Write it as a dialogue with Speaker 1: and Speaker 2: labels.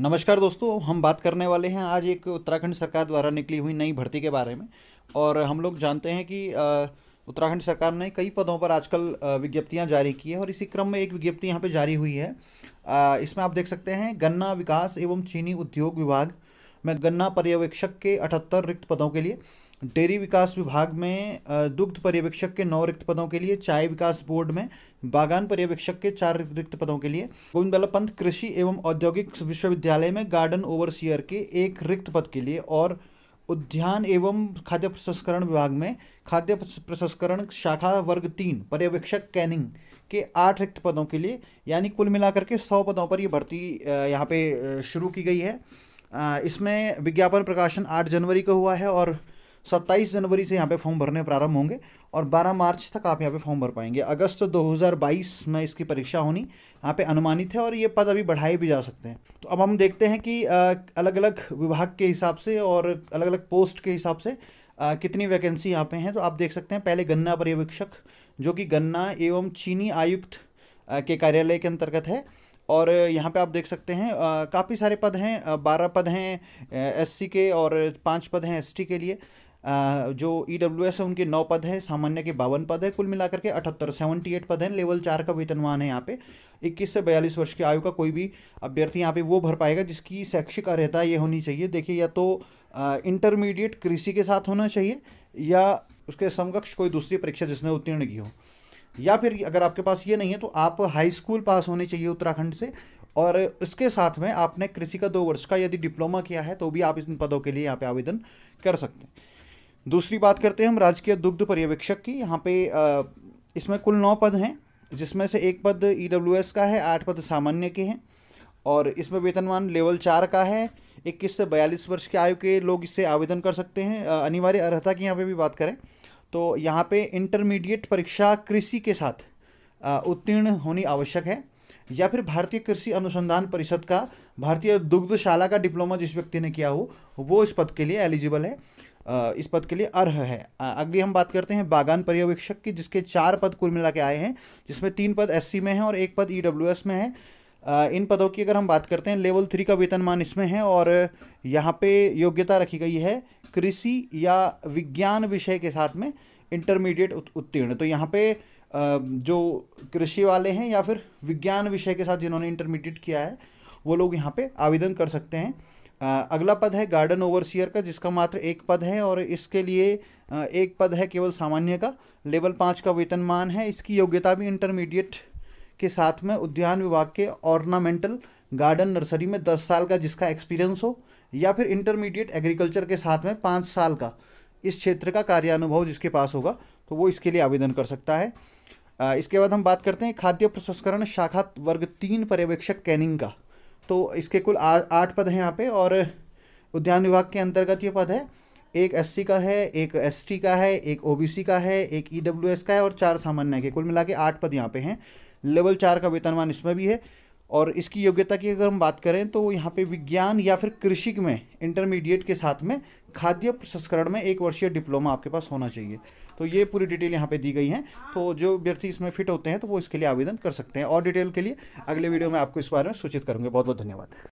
Speaker 1: नमस्कार दोस्तों हम बात करने वाले हैं आज एक उत्तराखंड सरकार द्वारा निकली हुई नई भर्ती के बारे में और हम लोग जानते हैं कि उत्तराखंड सरकार ने कई पदों पर आजकल विज्ञप्तियां जारी की है और इसी क्रम में एक विज्ञप्ति यहां पे जारी हुई है इसमें आप देख सकते हैं गन्ना विकास एवं चीनी उद्योग विभाग में गन्ना पर्यवेक्षक के अठहत्तर रिक्त पदों के लिए डेयरी विकास विभाग में दुग्ध पर्यवेक्षक के नौ रिक्त पदों के लिए चाय विकास बोर्ड में बागान पर्यवेक्षक के चार रिक्त पदों के लिए गोविंद बल्लभ पंत कृषि एवं औद्योगिक विश्वविद्यालय में गार्डन ओवरसियर के एक रिक्त पद के लिए और उद्यान एवं खाद्य प्रसंस्करण विभाग में खाद्य प्रसंस्करण शाखा वर्ग तीन पर्यवेक्षक कैनिंग के आठ रिक्त पदों के लिए यानी कुल मिलाकर के सौ पदों पर ये भर्ती यहाँ पे शुरू की गई है इसमें विज्ञापन प्रकाशन आठ जनवरी को हुआ है और सत्ताईस जनवरी से यहाँ पे फॉर्म भरने प्रारंभ होंगे और 12 मार्च तक आप यहाँ पे फॉर्म भर पाएंगे अगस्त 2022 में इसकी परीक्षा होनी यहाँ पे अनुमानित है और ये पद अभी बढ़ाए भी जा सकते हैं तो अब हम देखते हैं कि अलग अलग विभाग के हिसाब से और अलग अलग पोस्ट के हिसाब से कितनी वैकेंसी यहाँ पे हैं तो आप देख सकते हैं पहले गन्ना पर्यवेक्षक जो कि गन्ना एवं चीनी आयुक्त के कार्यालय के अंतर्गत है और यहाँ पे आप देख सकते हैं काफ़ी सारे पद हैं बारह पद हैं एससी के और पाँच पद हैं एसटी के लिए आ, जो ई डब्ल्यू एस है उनके नौ पद हैं सामान्य के बावन पद हैं कुल मिलाकर के अठहत्तर सेवेंटी एट पद हैं लेवल चार का वेतनमान है यहाँ पे इक्कीस से बयालीस वर्ष की आयु का कोई भी अभ्यर्थी यहाँ पे वो भर पाएगा जिसकी शैक्षिक अर्हता ये होनी चाहिए देखिए या तो इंटरमीडिएट कृषि के साथ होना चाहिए या उसके समकक्ष कोई दूसरी परीक्षा जिसने उत्तीर्ण की हो या फिर अगर आपके पास ये नहीं है तो आप हाई स्कूल पास होने चाहिए उत्तराखंड से और इसके साथ में आपने कृषि का दो वर्ष का यदि डिप्लोमा किया है तो भी आप इन पदों के लिए यहाँ पे आवेदन कर सकते हैं दूसरी बात करते हैं हम राजकीय दुग्ध पर्यवेक्षक की यहाँ पे इसमें कुल नौ पद हैं जिसमें से एक पद ई e का है आठ पद सामान्य के हैं और इसमें वेतनमान लेवल चार का है इक्कीस से बयालीस वर्ष की आयु के लोग इससे आवेदन कर सकते हैं अनिवार्य अर्हता की यहाँ पर भी बात करें तो यहाँ पे इंटरमीडिएट परीक्षा कृषि के साथ उत्तीर्ण होनी आवश्यक है या फिर भारतीय कृषि अनुसंधान परिषद का भारतीय दुग्धशाला का डिप्लोमा जिस व्यक्ति ने किया हो वो इस पद के लिए एलिजिबल है इस पद के लिए अर्ह है अगली हम बात करते हैं बागान पर्यवेक्षक की जिसके चार पद कुल मिला के आए हैं जिसमें तीन पद एस में हैं और एक पद ई e में है इन पदों की अगर हम बात करते हैं लेवल थ्री का वेतनमान इसमें है और यहाँ पे योग्यता रखी गई है कृषि या विज्ञान विषय के साथ में इंटरमीडिएट उत्तीर्ण तो यहाँ पे जो कृषि वाले हैं या फिर विज्ञान विषय के साथ जिन्होंने इंटरमीडिएट किया है वो लोग यहाँ पे आवेदन कर सकते हैं अगला पद है गार्डन ओवरसियर का जिसका मात्र एक पद है और इसके लिए एक पद है केवल सामान्य का लेवल पाँच का वेतनमान है इसकी योग्यता भी इंटरमीडिएट के साथ में उद्यान विभाग के ऑर्नामेंटल गार्डन नर्सरी में दस साल का जिसका एक्सपीरियंस हो या फिर इंटरमीडिएट एग्रीकल्चर के साथ में पाँच साल का इस क्षेत्र का कार्यानुभव जिसके पास होगा तो वो इसके लिए आवेदन कर सकता है इसके बाद हम बात करते हैं खाद्य प्रसंस्करण शाखा वर्ग तीन पर्यवेक्षक कैनिंग का तो इसके कुल आठ पद हैं यहाँ पे और उद्यान विभाग के अंतर्गत ये पद है एक एससी का है एक एसटी का है एक ओबीसी का है एक ईडब्ल्यूएस e का है और चार सामान्य के कुल मिला के आठ पद यहाँ पे हैं लेवल चार का वेतनमान इसमें भी है और इसकी योग्यता की अगर हम बात करें तो यहाँ पे विज्ञान या फिर कृषि में इंटरमीडिएट के साथ में खाद्य प्रसंस्करण में एक वर्षीय डिप्लोमा आपके पास होना चाहिए तो ये पूरी डिटेल यहाँ पे दी गई है तो जो व्यक्ति इसमें फिट होते हैं तो वो इसके लिए आवेदन कर सकते हैं और डिटेल के लिए अगले वीडियो में आपको इस बारे में सूचित करूँगी बहुत बहुत धन्यवाद